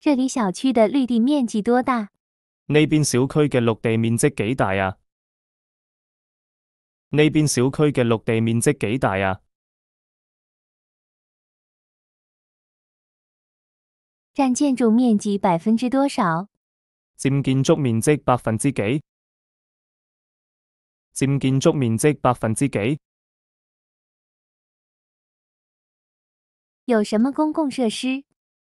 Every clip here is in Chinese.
这里小区的绿地面积多大？呢边小区嘅绿地面积几大啊？呢边小区嘅绿地面积几大啊？占建筑面积百分之多少？占建筑面积百分之几？占建筑面积百分之几？有什么公共设施？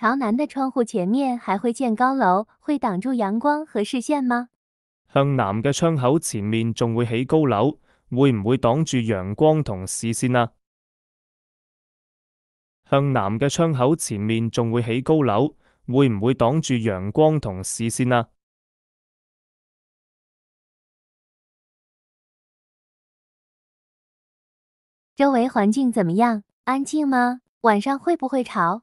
朝南的窗户前面还会建高楼，会挡住阳光和视线吗？向南嘅窗口前面仲会起高楼，会唔会挡住阳光同视线啊？向南嘅窗口前面仲会起高楼，会唔会挡住阳光同视线啊？周围环境怎么样？安静吗？晚上会不会吵？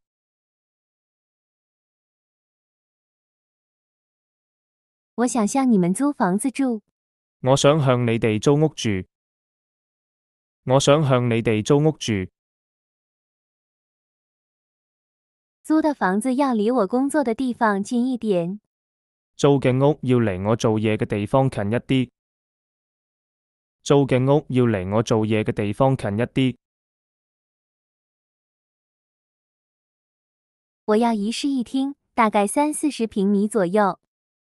我想向你们租房子住。我想向你哋租屋住。我想向你哋租屋住。租的房子要离我工作的地方近一点。租嘅屋要离我做嘢嘅地方近一啲。租嘅屋要离我做嘢嘅地方近一啲。我要一室一厅，大概三四十平米左右。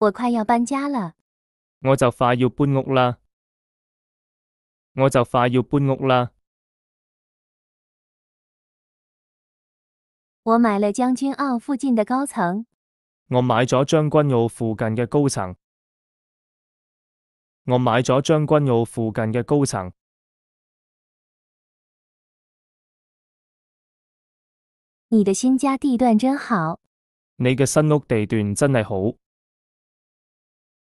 我快要搬家了。我就快要搬屋啦。我就快要搬屋啦。我买了将军澳附近的高层。我买咗将军澳附近嘅高层。我买咗将军澳附近嘅高层。你的新家地段真好。你嘅新屋地段真系好。